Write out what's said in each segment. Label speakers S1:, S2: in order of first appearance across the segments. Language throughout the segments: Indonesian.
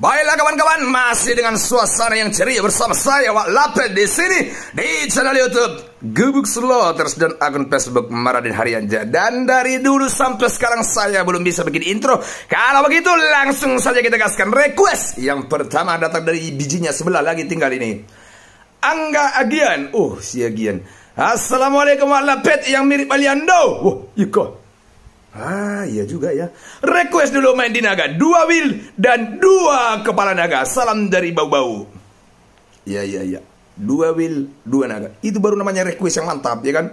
S1: Baiklah kawan-kawan, masih dengan suasana yang ceria bersama saya Wak Lapet di sini di channel YouTube Gebuk Sloters dan akun Facebook Maradin Haryanja. Dan dari dulu sampai sekarang saya belum bisa bikin intro. Kalau begitu langsung saja kita gaskan request. Yang pertama datang dari bijinya sebelah lagi tinggal ini. Angga Agian. uh si Agian. Assalamualaikum Wak Lapet yang mirip Aliando. Wah, oh, iya iko. Ah, iya juga ya. Request dulu main di naga. Dua Will dan dua kepala naga. Salam dari bau-bau. Iya, -bau. iya, iya. Dua Will, dua naga. Itu baru namanya request yang mantap, ya kan?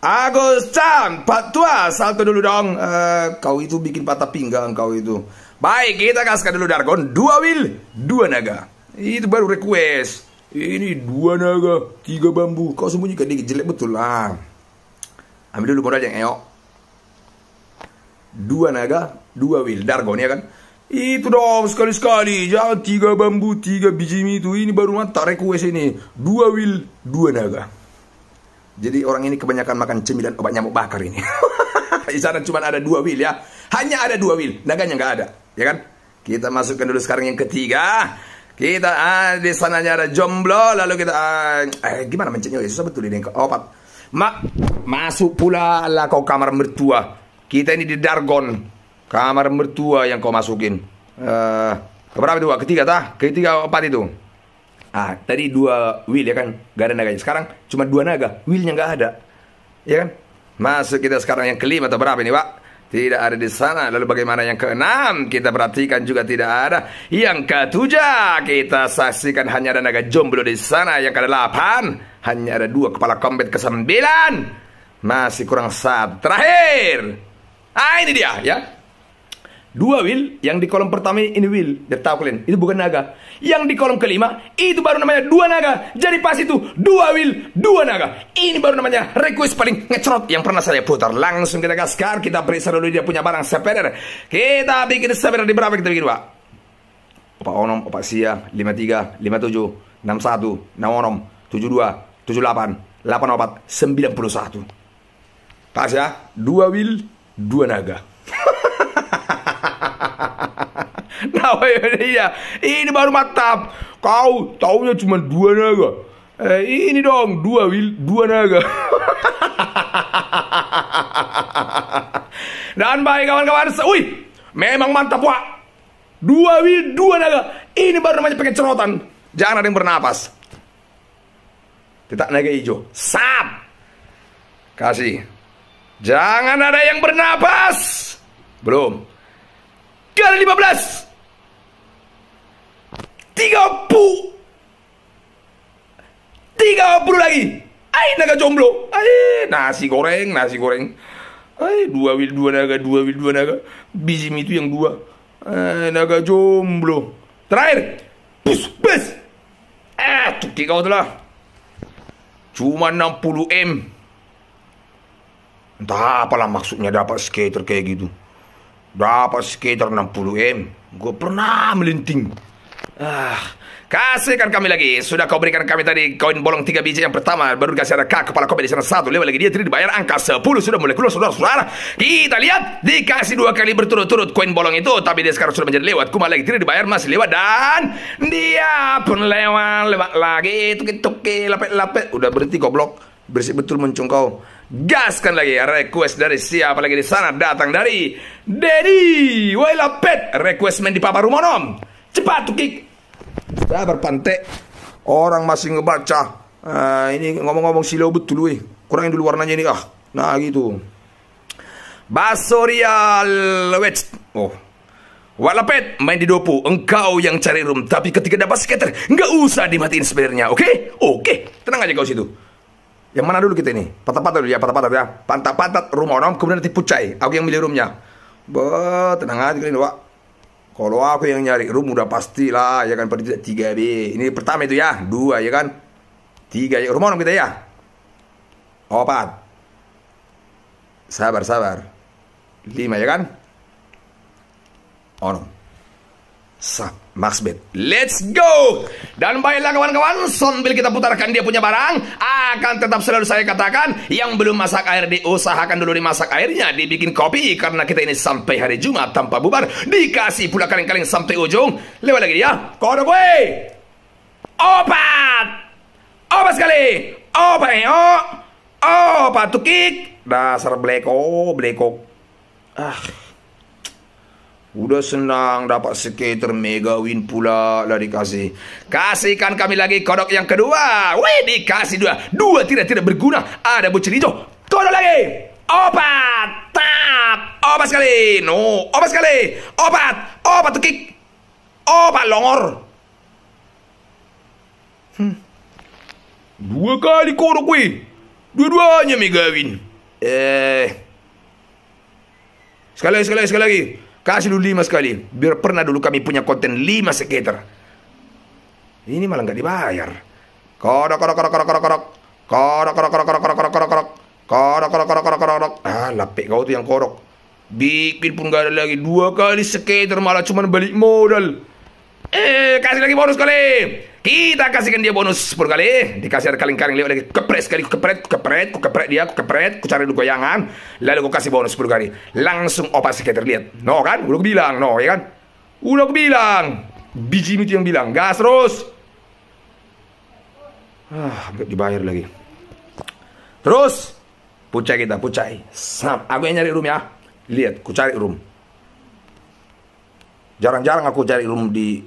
S1: Agus Chan, Pak Tua, salto dulu dong. Uh, kau itu bikin patah pinggang kau itu. Baik, kita kasihkan dulu Dargon. Dua Will, dua naga. Itu baru request. Ini dua naga, tiga bambu. Kau sembunyikan dikit jelek betul lah. Ambil dulu modal yang eok dua naga, dua wil, Dargon ya kan? Itu dong sekali-sekali. Jangan tiga bambu, tiga biji itu. Ini baru tarik kue sini. Dua wil, dua naga. Jadi orang ini kebanyakan makan cemilan obat nyamuk bakar ini. Di sana cuma ada dua wil ya. Hanya ada dua naga Naganya nggak ada. Ya kan? Kita masukkan dulu sekarang yang ketiga. Kita ah, di sananya ada jomblo. Lalu kita ah, eh, gimana mencetnya? Susah betul ini. Opat. Oh, mak masuk pula lah kau kamar mertua. Kita ini di Dargon, kamar mertua yang kau masukin. Uh, eh, berapa dua Ketiga tah? Ketiga empat itu. Ah, tadi dua wheel ya kan, gak ada naganya. Sekarang cuma dua naga, wheelnya gak ada, ya kan? Masuk kita sekarang yang kelima atau berapa ini pak? Tidak ada di sana. Lalu bagaimana yang keenam? Kita perhatikan juga tidak ada. Yang ketujuh kita saksikan hanya ada naga jomblo di sana. Yang ke delapan hanya ada dua kepala kombat ke sembilan. Masih kurang satu. Terakhir Ah ini dia ya. Dua will yang di kolom pertama ini will kalian itu bukan naga. Yang di kolom kelima itu baru namanya dua naga. Jadi pas itu dua will dua naga. Ini baru namanya request paling ngecerot yang pernah saya putar. Langsung kita gaskar kita periksa dulu dia punya barang sepeda. Kita bikin sepeda di berapa kita bikin pak? Opa Onom, Opa Sia, 53, 57, 61, 6 Onom, 72, 78, 84, 91. Pas ya, dua will dua naga. nah, iya, iya, ini baru mantap. Kau taunya cuma dua naga. Eh, ini dong dua wil, dua naga. Dan baik kawan-kawan, wih, memang mantap wah. Dua wil, dua naga. Ini baru namanya pakai cerotan. Jangan ada yang bernapas. Tidak naga hijau. Sap. Kasih. Jangan ada yang bernapas. Belum. Kali 15. 30. 30 lagi. Ai naga jomblo. Ai nasi goreng, nasi goreng. Ai dua wil dua naga, dua wil dua naga. Bizim itu yang dua. Ai naga jomblo. Terakhir. Pus, pus. Eh, tuh kau telah. Cuma 60 M. Entah apalah maksudnya dapat skater kayak gitu. Dapat skater 60M. Gue pernah melinting. Ah, kasihkan kami lagi. Sudah kau berikan kami tadi koin bolong 3 biji yang pertama. Baru kasih ada kak kepala kopi di sana satu. Lewat lagi dia tidak dibayar angka 10. Sudah mulai keluar sudah saudara Kita lihat. Dikasih dua kali berturut-turut koin bolong itu. Tapi dia sekarang sudah menjadi lewat. Kuma lagi tidak dibayar masih lewat. Dan dia pun lewat. Lewat lagi. Tuki-tuki. Lapet-lapet. Udah berhenti goblok. Bersih betul mencungkau. Gaskan lagi request dari siapa lagi di sana datang dari Dedi pet request main di Papa nom Cepat tuh tukik. sudah berpante Orang masih ngebaca. Uh, ini ngomong-ngomong lobut dulu eh. Kurangin dulu warnanya ini ah. Nah gitu. Basorial Wets Oh. Walapet main di dopo Engkau yang cari room. Tapi ketika dapat skater nggak usah dimatiin sebenarnya. Oke? Okay? Oke. Okay. Tenang aja kau situ. Yang mana dulu kita ini? Patah-patah dulu ya, patah-patah ya. Pantat-pantat rumah orang, kemudian nanti pucai. Aku yang milih roomnya. Be, tenang aja kalian, Pak. Kalau aku yang nyari room udah pasti lah, ya kan Pada tidak 3B. Ini pertama itu ya, dua ya kan. Tiga ya, rumah orang kita ya. Opat. Oh, sabar, sabar. Lima ya kan. Orang. Sabar. Max Let's go! Dan baiklah kawan-kawan, sambil kita putarkan dia punya barang, akan tetap selalu saya katakan, yang belum masak air diusahakan dulu dimasak airnya, dibikin kopi, karena kita ini sampai hari Jumat tanpa bubar, dikasih pula kaleng-kaleng sampai ujung. Lewat lagi ya, kode gue! Opat! Opat sekali! Opat, yo! Eh, oh, opat tukik! Dasar bleko, bleko. Ah. Udah senang dapat skater mega win pula lah dikasih. Kasihkan kami lagi kodok yang kedua. Wih dikasih dua. Dua tidak tidak berguna. Ada bocil hijau. Kodok lagi. Obat. Tap. Obat sekali. No. Obat sekali. Obat. Obat tukik. Obat longor. Hmm. Dua kali kodok weh. Dua-duanya mega win. Eh. Sekali sekali lagi, sekali lagi. Kasih dulu lima sekali. Biar pernah dulu kami punya konten lima skater. Ini malah nggak dibayar. Korok, korok, korok, korok, korok, korok. Korok, korok, korok, korok, korok, korok, korok. Korok, korok, korok, korok, korok. Ah, lapek kau tuh yang korok. Bikin pun gak ada lagi. Dua kali skater malah cuma balik modal. Eh, kasih lagi bonus kali. Kita kasihkan dia bonus 10 kali. Dikasih ada kaleng-kaleng lewat lagi. Kepret sekali, kepret, kepret, ku kepret dia, ku kepret, ku cari dulu goyangan. Lalu ku kasih bonus 10 kali. Langsung opas skater lihat. No kan? Udah bilang, no ya kan? Udah bilang. Biji itu yang bilang, gas terus. Ah, dibayar lagi. Terus, pucai kita, pucai. Sap, aku yang nyari room ya. Lihat, ku cari room. Jarang-jarang aku cari room di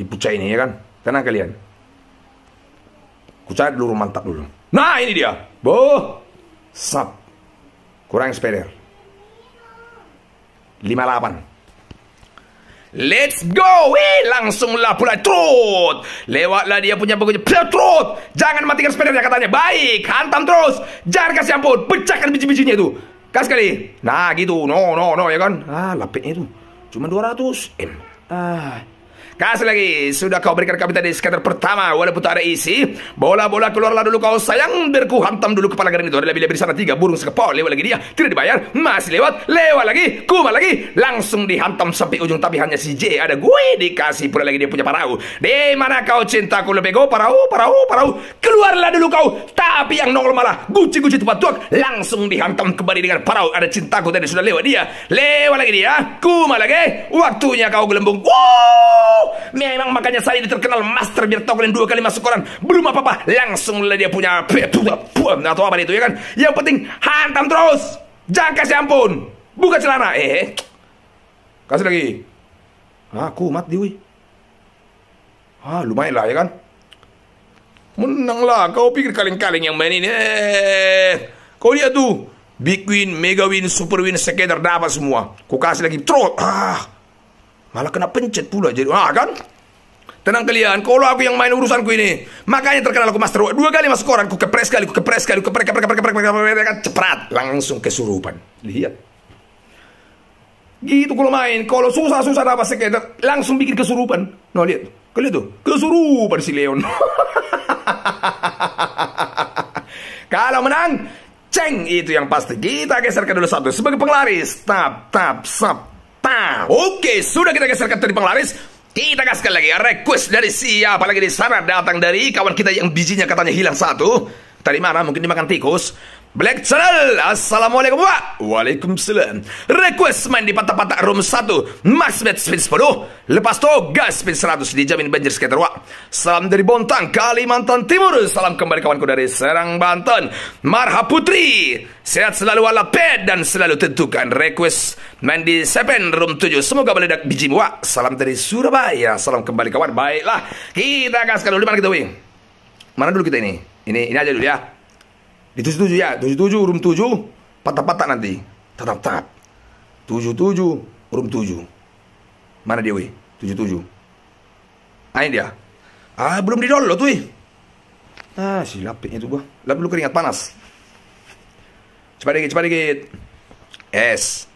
S1: dipecah ini ya kan. Tenang kalian. Ku dulu mantap dulu. Nah ini dia. Boh. Sap. Kurang spider 58. Let's go! Wih, langsunglah pula trot. Lewatlah dia punya begitu. Trot! Jangan matikan sepedanya katanya. Baik, hantam terus. Jangan kasih ampun. Pecahkan biji-bijinya itu. Kas sekali. Nah, gitu. No, no, no, ya kan? Ah, lapiknya itu. Cuma 200 M. Ah, Kasih lagi. Sudah kau berikan kami tadi scatter pertama. Walaupun tak ada isi. Bola-bola keluarlah dulu kau sayang. Biar hantam dulu kepala garing itu. Ada lebih-lebih sana tiga. Burung sekepol. Lewat lagi dia. Tidak dibayar. Masih lewat. Lewat lagi. Kuma lagi. Langsung dihantam sampai ujung. Tapi hanya si J. Ada gue dikasih pula lagi dia punya perahu. Di mana kau cintaku lebih go. Perahu, perahu, perahu. Keluarlah dulu kau. Tapi yang nongol malah. Guci-guci tempat tuak. Langsung dihantam kembali dengan perahu. Ada cintaku tadi sudah lewat dia. Lewat lagi dia. Kuma lagi. Waktunya kau gelembung. Wow! Memang makanya saya terkenal master biar tahu kalian dua kali masuk koran. Belum apa-apa, langsung dia punya atau apa itu ya kan. Yang penting hantam terus. Jangan kasih ampun. Buka celana. Eh. Kasih lagi. Aku ah, mat diwi. Ah, lumayan lah ya kan. menang lah kau pikir kaleng-kaleng yang main ini. Eh. Kau lihat tuh. Big win, mega win, super win, sekedar dapat semua. Kau kasih lagi. Terus. Ah. Malah kena pencet pula jadi. Ah kan? Tenang kalian, kalau aku yang main urusanku ini. Makanya terkenal aku master. Dua kali masuk koran, ku kepres kali, ku kepres kali, ku kepres, kepres, kepres, kepres, kepres, cepat, Langsung kesurupan. Lihat. Gitu kalau main. Kalau susah-susah apa sekedar, langsung bikin kesurupan. No, lihat. Kalian tuh, kesurupan si Leon. kalau menang, ceng. Itu yang pasti. Kita geser ke dulu satu. Sebagai penglaris. Tap, tap, sap, Oke, sudah kita geser ke tadi penglaris. Kita gaskan lagi ya, request dari siapa lagi di sana datang dari kawan kita yang bijinya katanya hilang satu. Tadi mana? Mungkin dimakan tikus. Black Channel Assalamualaikum Pak Waalaikumsalam Request main di patah-patah room 1 Max bet spin 10 Lepas tu gas spin 100 Dijamin banjir skater Pak Salam dari Bontang Kalimantan Timur Salam kembali kawanku dari Serang Banten Marha Putri Sehat selalu pet Dan selalu tentukan request Main di Seven room 7 Semoga meledak biji Wak Salam dari Surabaya Salam kembali kawan Baiklah Kita gaskan dulu mana kita wing Mana dulu kita ini Ini ini aja dulu ya 77 ya, 77 room 7 patah-patah nanti. Tetap tetap. 77 room 7. Mana dia weh? 77. Ah ini dia. Ah belum didolok tuh. Weh. Ah si lapiknya tuh gua. Lapik lu keringat panas. Cepat dikit, cepat dikit. S.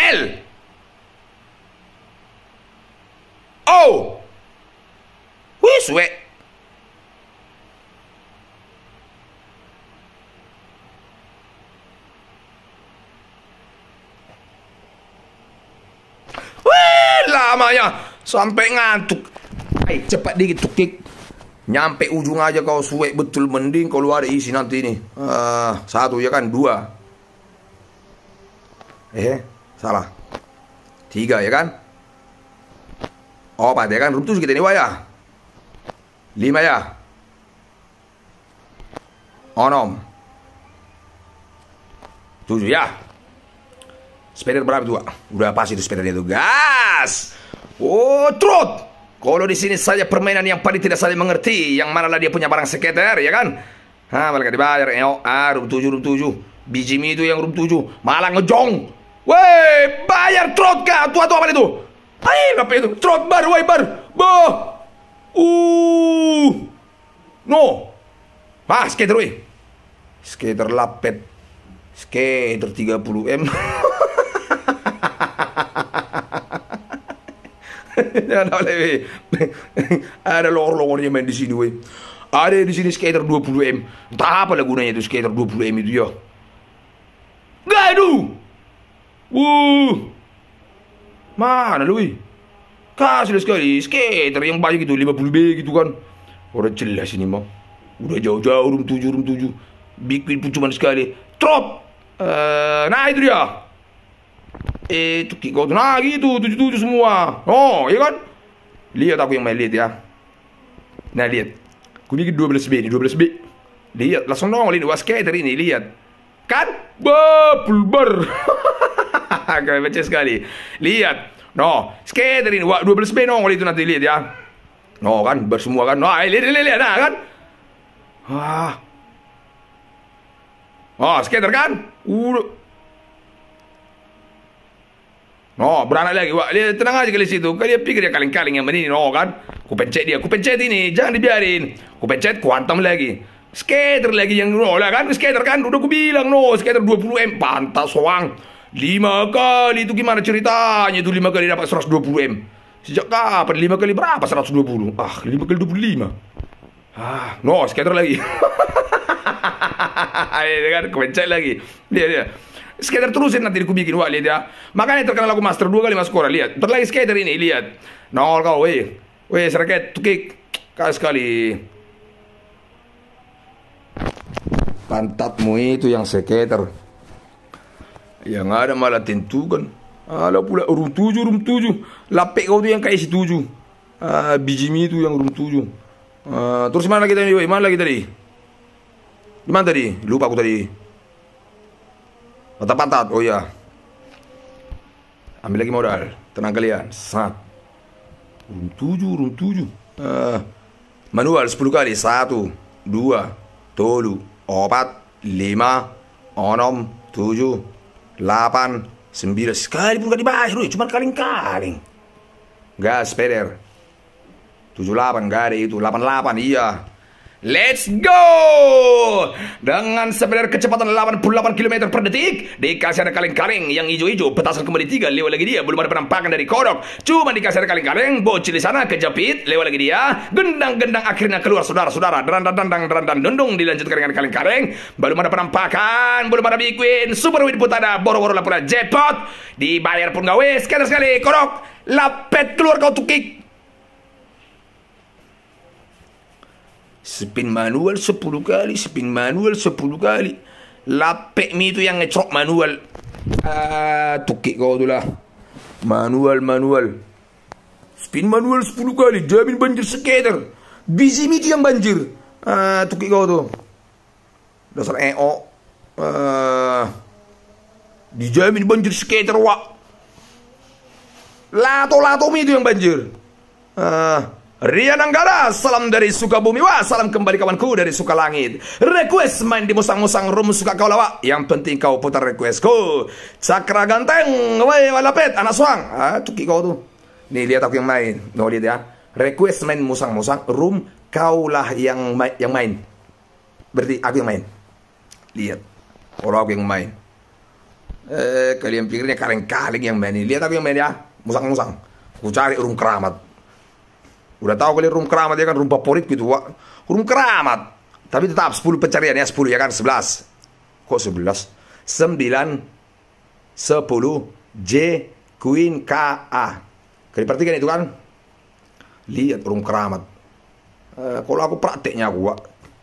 S1: L. O. Wih, suwe. selamanya sampai ngantuk. Hai, cepat dikit tukik. Nyampe ujung aja kau suwe betul mending kalau ada isi nanti ini. Uh, satu ya kan, dua. Eh, salah. Tiga ya kan? Oh, ya kan? Rumput kita ini ya. Lima ya. Onom. Tujuh ya. sepeda berapa dua? Udah pasti itu sepeda itu Gas! Oh, trot! Kalau di sini saja permainan yang paling tidak saling mengerti, yang manalah dia punya barang sekitar, ya kan? Ah, mereka dibayar, eh, Oh, ah, rum tujuh, rum tujuh. biji mie itu yang rum tujuh, malah ngejong. Woi, bayar trot kah? Tua tua apa itu? Hai, apa itu? Trot baru, woi bar, boh. Uh, no. Ah, skater woi. Skater lapet. Skater 30 M. ada lor longornya main di sini woi ada di sini skater 20 m entah apa lah gunanya itu skater 20 m itu ya gaduh wuh mana lu eh? kasih lah eh, sekali skater yang banyak gitu 50 b gitu kan orang jelas ini mah udah jauh-jauh room 7 room 7 bikin pun cuma sekali trop uh, nah itu dia eh tuh kau tu nah gitu tujuh-tujuh semua oh ya kan lihat aku yang main lead ya nah lihat aku dua 12B dua 12B lihat langsung nongol ini skater ini lihat kan bubble Hahaha. kami baca sekali lihat no skater ini 12B nongol itu nanti lihat ya no kan bersemua kan no eh, lihat lihat lihat nah kan ah Oh, skater kan? Udah oh beranak lagi. Wah, dia tenang aja kali situ. Kali dia pikir dia kaleng-kaleng yang ini. No oh, kan? Ku pencet dia. Ku pencet ini. Jangan dibiarin. Ku pencet, ku hantam lagi. Skater lagi yang no lah kan? Skater kan? Udah ku bilang no. Skater 20M. Pantas soang. Lima kali itu gimana ceritanya itu lima kali dapat 120M. Sejak kapan? Lima kali berapa 120? Ah, lima kali 25. Ah, no, skater lagi. Dengar, kan? ku pencet lagi. Dia, dia. Skater terusin nanti dikubikin wah lihat ya. Makanya terkenal aku master dua kali masuk Kora lihat. Bentar lagi skater ini lihat. Nongol kau weh. Weh serket tukik. Kau sekali. Pantatmu itu yang skater. Yang ada malah tentu kan. ada pula room tujuh, room tujuh. Lapik kau tu yang kayak si tujuh. Ah, itu yang room tujuh. Uh, terus mana kita tadi? Mana lagi tadi? Di mana tadi? Lupa aku tadi. Mata pantat, oh ya. Ambil lagi modal, tenang kalian. Sat. Rum tujuh, rum tujuh. Uh, manual sepuluh kali. Satu, dua, tolu, opat, lima, onom, tujuh, lapan, sembilan. Sekali pun gak dibahas, Ruy. Cuman kaling-kaling. Gas, peder. Tujuh lapan, gak ada itu. Lapan lapan, iya. Let's go! Dengan sebenar kecepatan 88 km per detik, dikasih ada kaleng-kaleng yang hijau-hijau, petasan kembali tiga, lewat lagi dia, belum ada penampakan dari kodok. Cuma dikasih ada kaleng-kaleng, bocil di sana, kejepit, lewat lagi dia, gendang-gendang akhirnya keluar saudara-saudara, derandang-dandang, derandang-dundung, dilanjutkan dengan kaleng-kaleng, belum ada penampakan, belum ada big win, super win pun ada, boro-boro lah pula jackpot, dibayar pun gawe, sekali sekali, kodok, lapet keluar kau tukik, spin manual 10 kali spin manual 10 kali lapek mi itu yang ngecok manual ah tukik kau tu lah manual manual spin manual 10 kali jamin banjir skater busy mi itu yang banjir ah tukik kau tu dasar EO ah, dijamin banjir skater wak lato lato mi itu yang banjir ah Rian Anggara, salam dari Sukabumi. Wah, salam kembali kawanku dari Sukalangit. Request main di musang-musang room suka kau lawak. Yang penting kau putar requestku. Cakra ganteng, woi walapet, anak suang. Ah, cuki kau tuh. Nih lihat aku yang main. No lihat ya. Request main musang-musang room kaulah yang main, yang main. Berarti aku yang main. Lihat. Orang aku yang main. Eh, kalian pikirnya kaleng-kaleng yang main. Lihat aku yang main ya. Musang-musang. Ku cari rum keramat. Udah tahu kali room keramat ya kan room favorit gitu. Wah. Room keramat. Tapi tetap 10 pencarian ya 10 ya kan 11. Kok 11? 9 10 J Queen K A. Kali perhatikan itu kan? Lihat room keramat. Uh, kalau aku prakteknya aku, Wak.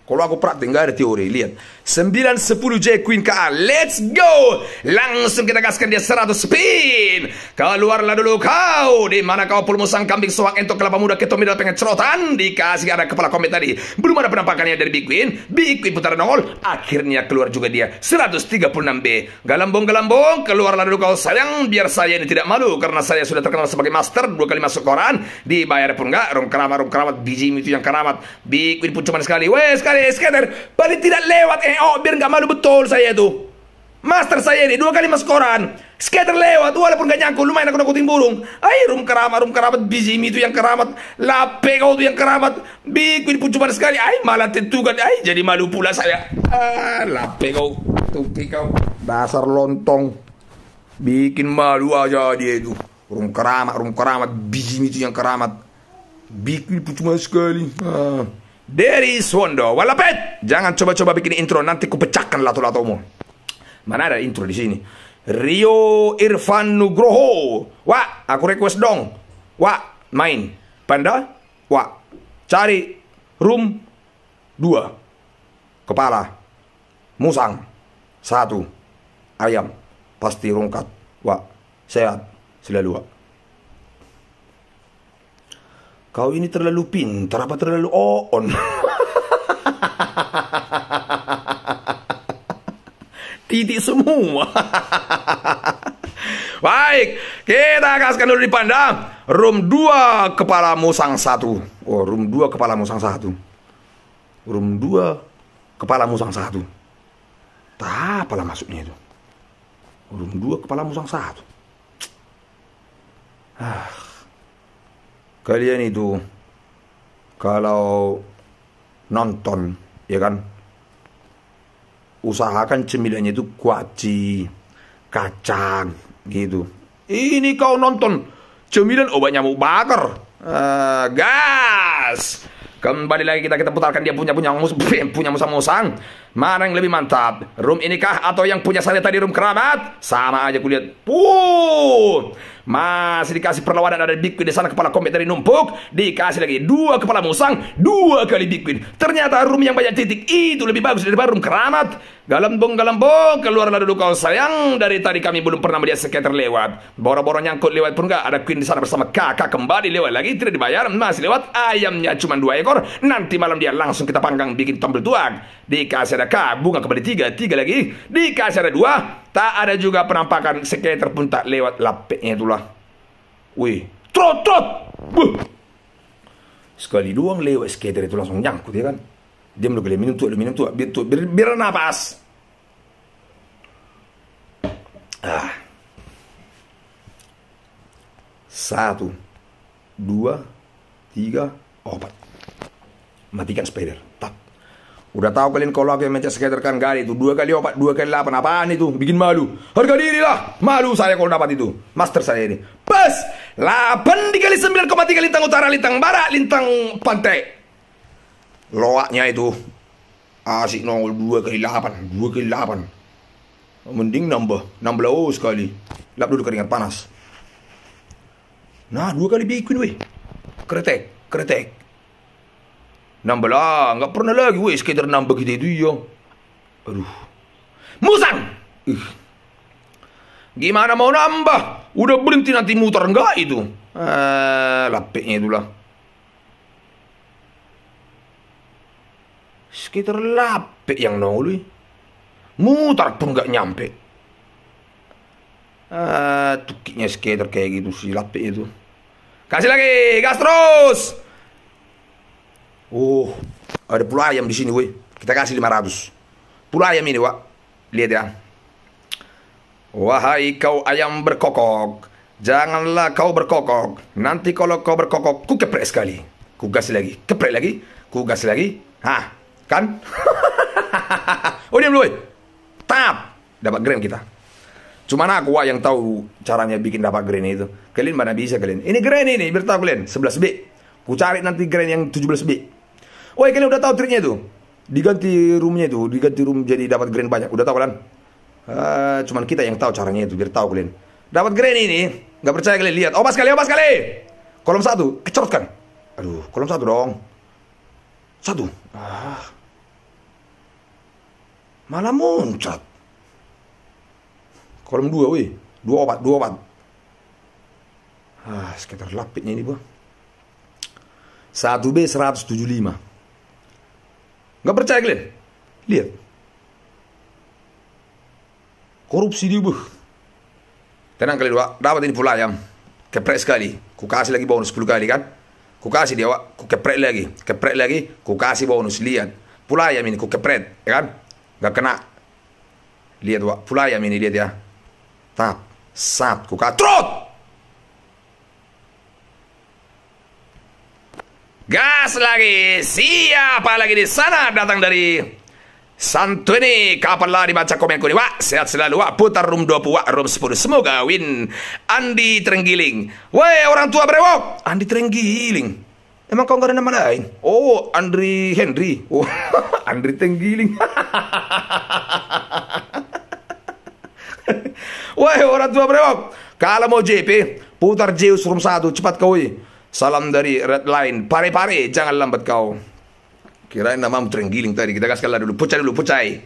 S1: Kalau aku praktik nggak ada teori, lihat. sembilan sepuluh J Queen KA. Let's go. Langsung kita gaskan dia 100 spin. Keluarlah dulu kau. Di mana kau sang kambing soak entok kelapa muda ketomidal pengen cerotan. Dikasih ada kepala komet tadi. Belum ada penampakannya dari Big Queen. Big Queen putaran nol. Akhirnya keluar juga dia 136 B. Galambong galambong keluarlah dulu kau sayang biar saya ini tidak malu karena saya sudah terkenal sebagai master dua kali masuk koran dibayar pun enggak rom keramat rom keramat biji itu yang keramat Big Queen pun cuma sekali wes sekali saya scanner paling tidak lewat eh oh biar nggak malu betul saya itu master saya ini dua kali mas koran lewat walaupun gak nyangkul, lumayan aku nakutin burung ay rum keramat rum keramat mi itu yang keramat lape kau itu yang keramat bikin pun cuma sekali ay malah tentukan ay jadi malu pula saya ah lape kau tuki kau dasar lontong bikin malu aja dia itu rum keramat rum keramat mi itu yang keramat bikin pun cuma sekali ah. Dari Swondo. Walapet! Jangan coba-coba bikin intro, nanti kupecahkan lato-latomu. Mana ada intro di sini? Rio Irfan Nugroho. Wah, aku request dong. Wah, main. Panda, Wah, Cari room dua. Kepala, musang, satu. Ayam, pasti rungkat. Wah, sehat selalu wah. Kau ini terlalu pintar apa terlalu on? Titik semua. Baik, kita kasihkan dulu pandang. Room 2 kepala musang satu. Oh, room 2 kepala musang satu. Room 2 kepala musang satu. Tak apalah masuknya itu. Room 2 kepala musang satu. Ah kalian itu kalau nonton ya kan usahakan cemilannya itu kuaci kacang gitu ini kau nonton cemilan obat nyamuk bakar uh, gas kembali lagi kita kita putarkan dia punya punya musang punya musang musang Mana yang lebih mantap? Room inikah atau yang punya saya tadi room keramat? Sama aja kulihat. Puh. Masih dikasih perlawanan ada Big Queen di sana kepala komik dari numpuk. Dikasih lagi dua kepala musang, dua kali Big Queen. Ternyata room yang banyak titik itu lebih bagus daripada room keramat. galembung galembung keluarlah dulu kau sayang dari tadi kami belum pernah melihat skater lewat. Boro-boro nyangkut lewat pun enggak ada Queen di sana bersama kakak kembali lewat lagi tidak dibayar masih lewat ayamnya cuma dua ekor. Nanti malam dia langsung kita panggang bikin tombol tuang. Dikasih ada K bunga kembali tiga tiga lagi dikasih ada dua tak ada juga penampakan skater pun tak lewat lapeknya itulah wih trot trot Buh. sekali doang lewat skater itu langsung nyangkut ya kan dia beli minum tuh minum tuh biar tuh biar, biar nafas. ah satu dua tiga oh, empat matikan spider Udah tahu kalian kalau aku yang mencet menceskaterkan kali itu dua kali empat dua kali delapan apaan itu bikin malu. Harga diri lah malu saya kalau dapat itu master saya ini. Pas delapan dikali sembilan koma tiga lintang utara lintang barat lintang pantai. Loaknya itu asik nongol dua kali delapan dua kali delapan. Mending nambah enam belas sekali. Lap dulu keringat panas. Nah dua kali bikin weh. Kretek kretek Nambah lah, nggak pernah lagi weh sekedar nambah gitu itu ya. Aduh. Musang. Ih. Gimana mau nambah? Udah berhenti nanti muter enggak itu? Eh, lapiknya itulah. Sekitar lapik yang nolui. Muter pun nggak nyampe. Ah, tukiknya skater kayak gitu sih lapik itu. Kasih lagi, gas terus. Oh, ada pulau ayam di sini, weh. Kita kasih 500. pulau ayam ini, wa. Lihat ya. Wahai kau ayam berkokok, janganlah kau berkokok. Nanti kalau kau berkokok, ku keprek sekali. Ku gas lagi, keprek lagi, ku gas lagi. Hah, kan? oh, diam dulu, weh. Tap. Dapat grand kita. cuma aku wa, yang tahu caranya bikin dapat grain itu. Kalian mana bisa kalian. Ini grain ini, beritahu kalian 11B. Ku cari nanti grain yang 17B. Oh kalian udah tahu triknya itu. Diganti roomnya itu, diganti room jadi dapat grand banyak. Udah tahu kan? Uh, cuman kita yang tahu caranya itu biar tahu kalian. Dapat grand ini, nggak percaya kalian lihat. Obas kali, obas kali. Kolom satu, kecerutkan. Aduh, kolom satu dong. Satu. Ah. Malah muncrat. Kolom dua, wih. Dua obat, dua obat. Ah, sekitar lapitnya ini, bu. 1B lima. Nggak percaya kalian? Lihat. Korupsi di buh. Tenang kalian, Wak. Dapat ini pula ayam. keprek sekali. Ku kasih lagi bonus 10 kali kan? Ku kasih dia, Wak. Ku keprek lagi. Keprek lagi, ku kasih bonus. Lihat. Pula ayam ini ku keprek. ya kan? Nggak kena. Lihat, Wak. Pula ayam ini, lihat ya. Tap. Sat. Ku katrot! Gas lagi, siapa lagi di sana datang dari Santuni kapan lah dibaca komen kuni wak sehat selalu wak putar room 20 wak room 10 semoga win Andi Trenggiling Woi orang tua brewok Andi Trenggiling Emang kau gak ada nama lain? Oh Andri Henry oh, Andri Trenggiling Woi orang tua brewok Kalau mau JP putar Zeus room 1 cepat kau Salam dari Red Line. Pare-pare, jangan lambat kau. Kirain nama terenggiling tadi. Kita kasih kalah dulu. Pucai dulu, pucai.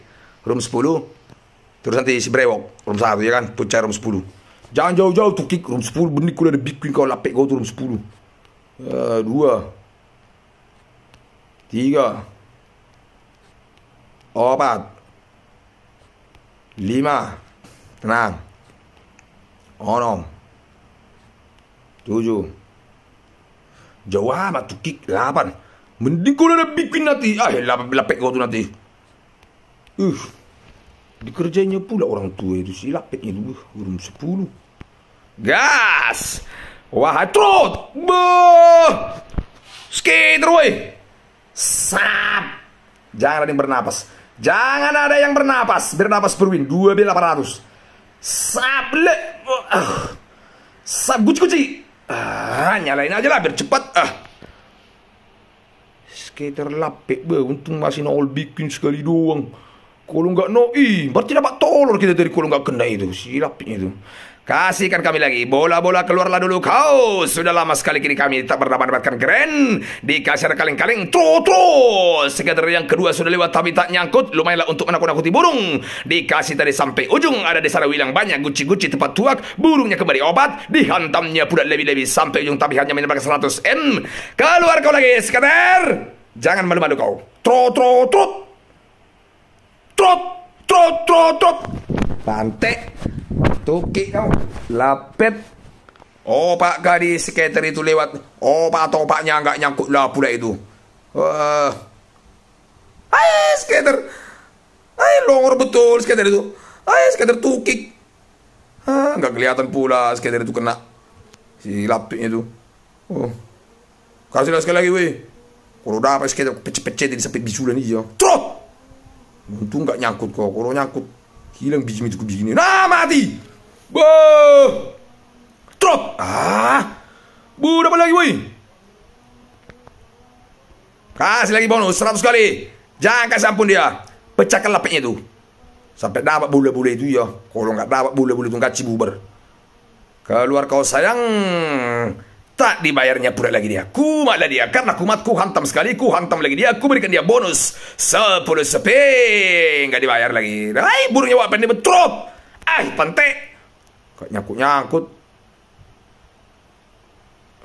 S1: Room 10. Terus nanti si brewok. Room 1 ya kan? Pucai room 10. Jangan jauh-jauh tuh kick room 10. Benih kuliah ada queen kau lapik kau tuh room 10. Uh, eh, dua. Tiga. Empat. Lima. Tenang. Onom. Tujuh. Jawa mah tukik lapan. Mending kau ada bikin nanti. Ah, eh, lapan lapek kau tuh nanti. Uh, dikerjainya pula orang tua itu si lapeknya dulu belum sepuluh. Gas, wah trot, Buh. skater woi, sap. Jangan ada yang bernapas. Jangan ada yang bernapas. Bernapas berwin Sap. Le. Uh, ah. sab guci-guci. Ah, nyalain aja lah biar cepat. Ah. Skater lapik, be, untung masih nol bikin sekali doang. Kalau nggak noi, berarti dapat tolol kita dari kalau nggak kena itu si lapiknya itu. Kasihkan kami lagi Bola-bola keluarlah dulu kau Sudah lama sekali kini kami tak pernah mendapatkan keren Dikasih ada kaleng-kaleng Trotro Sekedar yang kedua sudah lewat Tapi tak nyangkut Lumayanlah untuk menakut-nakuti burung Dikasih tadi sampai ujung Ada di sana wilang banyak Guci-guci tempat tuak Burungnya kembali obat Dihantamnya pula lebih-lebih Sampai ujung tapi hanya menembak 100 M Keluar kau lagi Sekedar Jangan malu-malu kau Trot, trot, trot Trot, trot, trot, trot Pantai Tukik kau. Lapet. Oh pak Gadi skater itu lewat. Oh pak topaknya nggak nyangkut lah pula itu. Wah. Hai skater. Hai longor betul skater itu. Hai skater tukik. Ah, nggak kelihatan pula skater itu kena si laptopnya itu. Oh. kasihlah sekali lagi weh. Kalau udah apa skater pecet-pecet di sampai bisulan aja. Trot. Untung nggak nyangkut kok. Kalau nyangkut hilang biji itu begini. Nah mati. Bo! trop, Ah! Bu, dapat lagi, woi? Kasih lagi bonus 100 kali. Jangan kasih ampun dia. Pecahkan lapiknya itu. Sampai dapat bule-bule itu ya. Kalau nggak dapat bule-bule itu kaci bubar. Keluar kau sayang. Tak dibayarnya pula lagi dia. malah dia. Karena kumatku hantam sekali. Ku hantam lagi dia. Ku berikan dia bonus. 10 seping. Nggak dibayar lagi. Hai, burungnya wapen ini betrop. Ah, pantai. Gak nyangkut-nyangkut.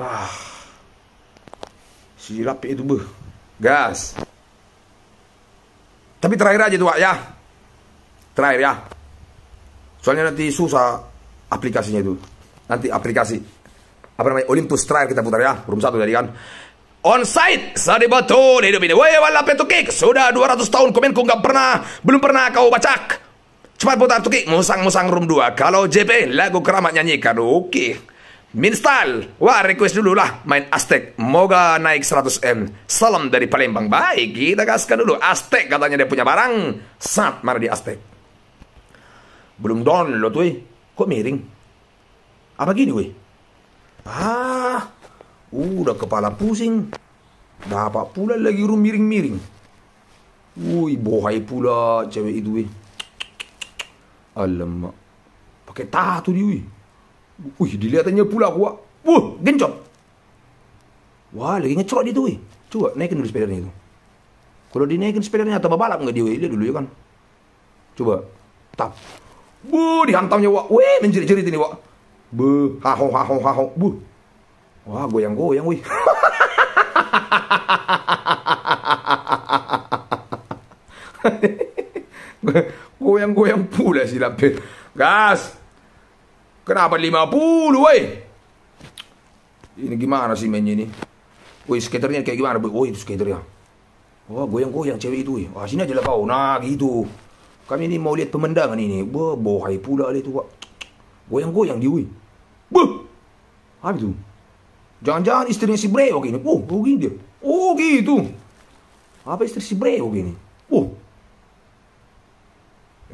S1: Ah. Silap itu bu, Gas. Tapi terakhir aja tuh ya. Terakhir ya. Soalnya nanti susah aplikasinya itu. Nanti aplikasi apa namanya Olympus terakhir kita putar ya. Rum satu tadi kan. On site sadi betul hidup ini. Wah, wala petukik. Sudah 200 tahun komenku nggak pernah, belum pernah kau bacak. Cepat putar tukik musang-musang room 2. Kalau JP lagu keramat nyanyikan. Oke. Minstal. Wah request dulu lah main Aztec. Moga naik 100M. Salam dari Palembang. Baik, kita gaskan dulu. Aztec katanya dia punya barang. Sat, mana di Aztec? Belum download, weh. Kok miring? Apa gini, weh? Ah, udah kepala pusing. Dapat pula lagi room miring-miring. Wih, bohai pula cewek itu, weh. Alamak. Pakai tato dia, wih. Wih, dilihatnya pula aku, Wuh, gencot. Wah, lagi ngecok dia tu, wih. Coba naikin dulu sepedanya itu. Kalau dinaikin sepedanya atau balap nggak dia, wih. Dia dulu ya kan. Coba. Tap. Bu, dihantamnya, wak. Wih, menjerit-jerit ini, wak. Bu, haho, haho, haho. Bu. Wah, goyang-goyang, wih. Goyang-goyang pula si Lampir. Gas. Kenapa 50, woi? Ini gimana sih mainnya ini? Woi, skaternya kayak gimana? Woi, itu skaternya. Wah, oh, goyang-goyang cewek itu. Wah, sini aja lah kau. Nah, gitu. Kami ini mau lihat pemandangan ini. Wah, bohai pula dia wah. Goyang-goyang dia, woi. Buh. Apa itu? Jangan-jangan istrinya si Breo gini. Oh, oh gini dia. Oh, gitu. Apa istri si Breo gini? Oh,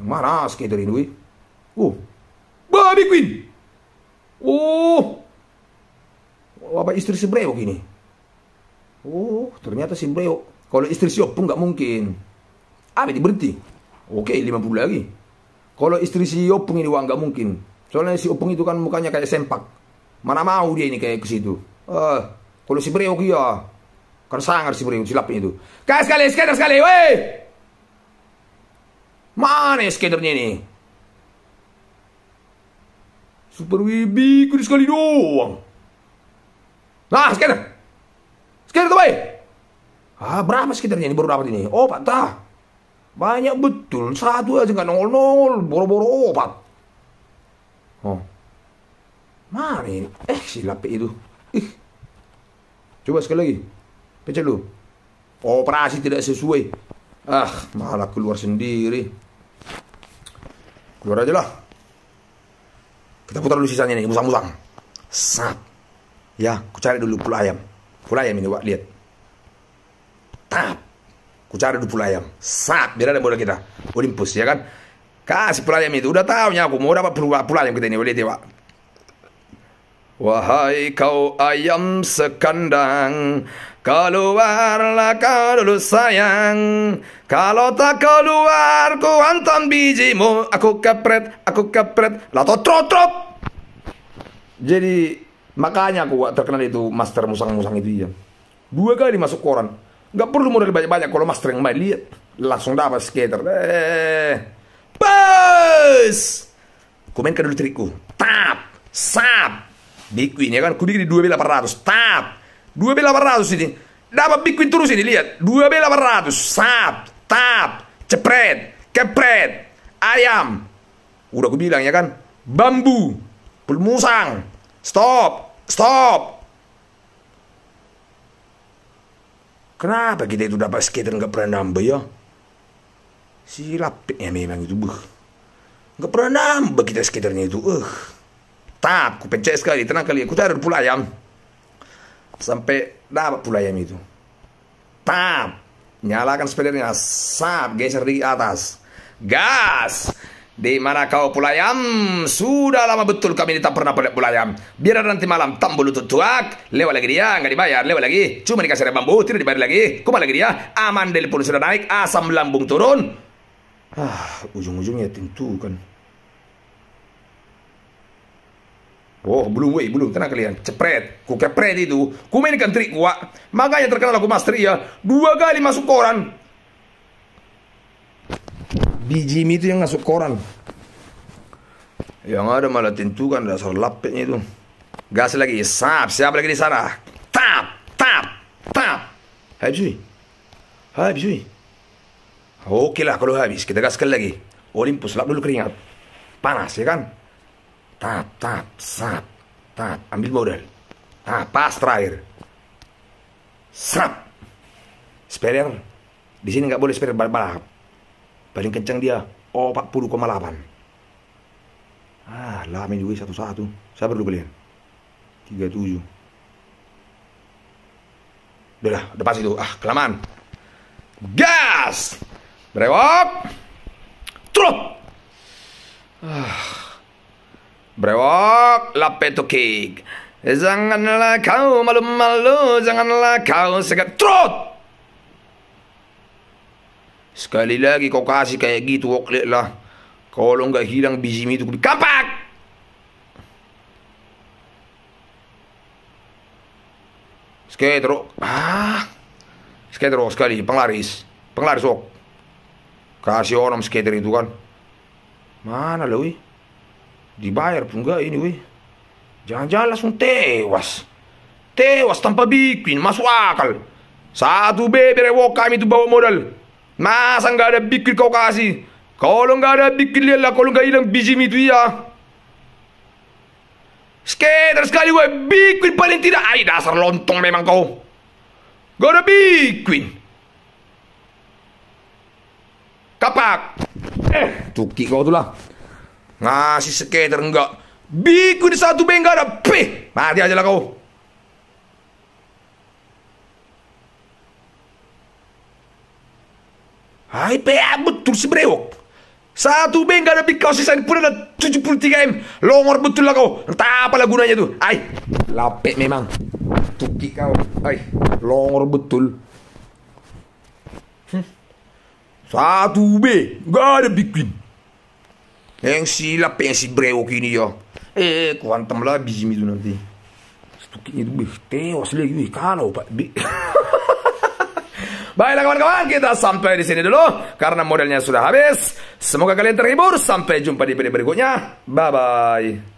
S1: Maharaj schederin we. Oh. Babi queen. Oh. Apa istri si Breo gini? Oh, ternyata si Breo. Kalau istri si opung gak mungkin. Apa ah, ini berhenti? Oke, okay, 50 lagi. Kalau istri si Opung ini wah nggak mungkin. Soalnya si Opung itu kan mukanya kayak sempak. Mana mau dia ini kayak ke situ. Uh, kalau si Breo kia, sangar si Breo silapnya itu. Kayak sekali, sekali, sekali, weh! Mana ya skaternya ini? Super Wibi kudu sekali doang. Nah, skater. Skater tuh, baik. Ah, berapa skaternya ini baru dapat ini? Oh, patah. Banyak betul. Satu aja nggak nongol-nongol. Boro-boro obat. Oh. Mana ini? Eh, si lapik itu. Ih. Coba sekali lagi. Pecah dulu. Operasi tidak sesuai. Ah, malah keluar sendiri keluar aja lah kita putar dulu sisanya nih musang-musang sap ya aku cari dulu pula ayam pula ayam ini wak lihat tap ku cari dulu pula ayam sap biar ada bola kita Olympus ya kan kasih pula ayam itu udah tahu ya aku mau dapat pula, pula ayam kita ini lihat ya wak Wahai kau ayam sekandang Keluarlah kau dulu sayang Kalau tak keluar ku hantam bijimu Aku kepret, aku kepret Lato trot trot Jadi makanya aku terkenal itu master musang-musang itu ya Dua kali masuk koran Gak perlu modal banyak-banyak kalau master yang main Lihat langsung dapat skater eh, Bus komen ke dulu trikku Tap Sap Bikuin ya kan Ku dua belas 2800 Tap Dua bela ratus ini. Dapat bikin terus ini lihat. Dua bela ratus Sap, tap, cepret, kepret, ayam. Udah aku bilang ya kan. Bambu, pelmusang. Stop, stop. Kenapa kita itu dapat skater nggak pernah nambah ya? Silap ya memang itu buh. Nggak pernah nambah kita skaternya itu. Eh. Uh. Tap, ku pencet sekali, tenang kali, aku taruh pula ayam sampai dapat pula ayam itu tap nyalakan speedernya sap geser di atas gas di mana kau pulayam? Sudah lama betul kami tak pernah pulayam. Biar nanti malam tambul lutut tuak. Lewat lagi dia, nggak dibayar. Lewat lagi. Cuma dikasih ada bambu, tidak dibayar lagi. Kuma lagi dia. Aman dari pun sudah naik, asam lambung turun. Ah, ujung-ujungnya tentu kan. Oh, belum weh, belum. Tenang kalian. Cepret. Ku kepret itu. Ku mainkan trik gua. Makanya terkenal aku master ya, Dua kali masuk koran. biji mi itu yang masuk koran. Yang ada malah tentukan dasar lapetnya itu. Gas lagi. Sap. Siapa lagi di sana? Tap. Tap. Tap. Habis weh. Habis weh. Oke lah kalau habis. Kita gaskan lagi. Olympus lap dulu keringat. Panas ya kan? Tat, tat, sat, tat. Ambil modal. Nah, pas terakhir. Serap. Sparer. Di sini nggak boleh sparer balap Paling kencang dia. Oh, 40,8. Ah, lama juga satu-satu. saya perlu kalian. 37. Udah lah, udah pas itu. Ah, kelamaan. Gas! Brewok! Trot! Ah. Brewok lape tukik. Janganlah kau malu-malu, janganlah kau segat trot. Sekali lagi kau kasih kayak gitu, woklek lah. Kalau nggak hilang biji itu, kapak! Sekali terus, ah, sekali sekali, penglaris, penglaris wok. Kasih orang skater itu kan. Mana lu? dibayar pun enggak ini weh jangan-jangan langsung tewas tewas tanpa bikin masuk akal satu baby rewok kami itu bawa modal masa enggak ada bikin kau kasih kalau enggak ada bikin lihatlah kalau enggak hilang biji itu ya Skater sekali weh bikin paling tidak Ay dasar lontong memang kau Gak ada bikin Kapak Eh, kau tuh lah Ngasih skater enggak. Biku di satu benggara, ada P. Mati aja lah kau. Hai PA betul si brewok. Satu benggara gak ada big kau tujuh pun ada 73 M. Longor betul lah kau. Entah apalah gunanya tuh. Hai. lapek memang. Tuki kau. Hai. longor betul. Hm. Satu B, gak ada big win. Ainsi, la pensi breu kini yo. Eh, lah eh, lah mi tu nanti. ini itu bih tewas wasle yui kalau pak. Baiklah kawan-kawan, kita sampai di sini dulu karena modelnya sudah habis. Semoga kalian terhibur. Sampai jumpa di video berikutnya. Bye bye.